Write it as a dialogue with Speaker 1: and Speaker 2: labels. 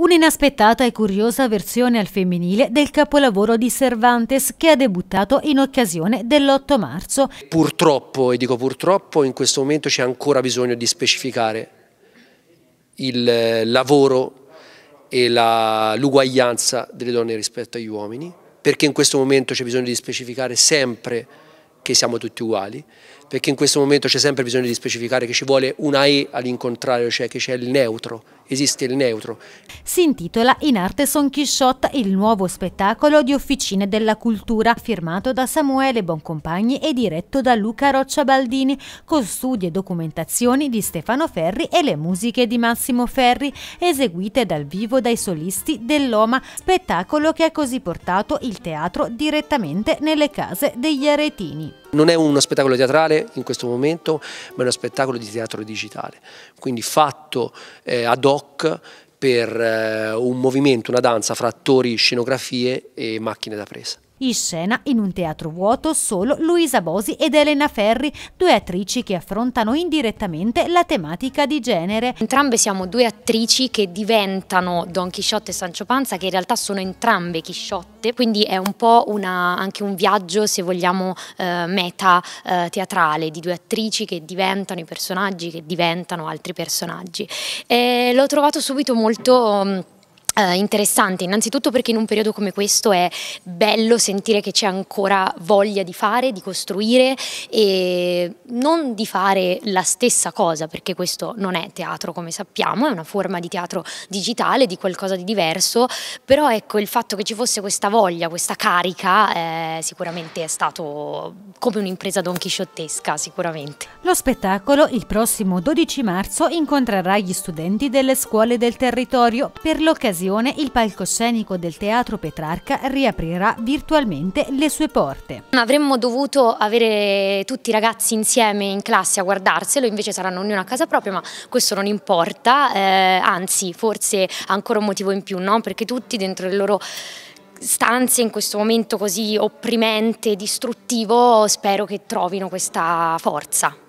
Speaker 1: Un'inaspettata e curiosa versione al femminile del capolavoro di Cervantes che ha debuttato in occasione dell'8 marzo.
Speaker 2: Purtroppo, e dico purtroppo, in questo momento c'è ancora bisogno di specificare il eh, lavoro e l'uguaglianza delle donne rispetto agli uomini, perché in questo momento c'è bisogno di specificare sempre che siamo tutti uguali, perché in questo momento c'è sempre bisogno di specificare che ci vuole una E all'incontrario, cioè che c'è il neutro, esiste il neutro.
Speaker 1: Si intitola In arte Son Quixote il nuovo spettacolo di Officine della Cultura, firmato da Samuele Boncompagni e diretto da Luca Roccia Baldini, con studi e documentazioni di Stefano Ferri e le musiche di Massimo Ferri, eseguite dal vivo dai solisti dell'Oma, spettacolo che ha così portato il teatro direttamente nelle case degli aretini.
Speaker 2: Non è uno spettacolo teatrale in questo momento, ma è uno spettacolo di teatro digitale, quindi fatto eh, ad hoc per eh, un movimento, una danza fra attori, scenografie e macchine da presa.
Speaker 1: In scena, in un teatro vuoto, solo Luisa Bosi ed Elena Ferri, due attrici che affrontano
Speaker 3: indirettamente la tematica di genere. Entrambe siamo due attrici che diventano Don Chisciotte e Sancho Panza, che in realtà sono entrambe Chisciotte, quindi è un po' una, anche un viaggio, se vogliamo, eh, meta eh, teatrale di due attrici che diventano i personaggi, che diventano altri personaggi. E l'ho trovato subito molto Uh, interessante, innanzitutto perché in un periodo come questo è bello sentire che c'è ancora voglia di fare, di costruire e non di fare la stessa cosa, perché questo non è teatro come sappiamo, è una forma di teatro digitale, di qualcosa di diverso, però ecco il fatto che ci fosse questa voglia, questa carica eh, sicuramente è stato come un'impresa donchisciottesca sicuramente. Lo
Speaker 1: spettacolo il prossimo 12 marzo incontrerà gli studenti delle scuole del territorio per l'occasione occasione il palcoscenico del Teatro Petrarca riaprirà virtualmente le sue porte.
Speaker 3: Avremmo dovuto avere tutti i ragazzi insieme in classe a guardarselo, invece saranno ognuno a casa propria, ma questo non importa, eh, anzi forse ancora un motivo in più, no? perché tutti dentro le loro stanze in questo momento così opprimente, distruttivo, spero che trovino questa forza.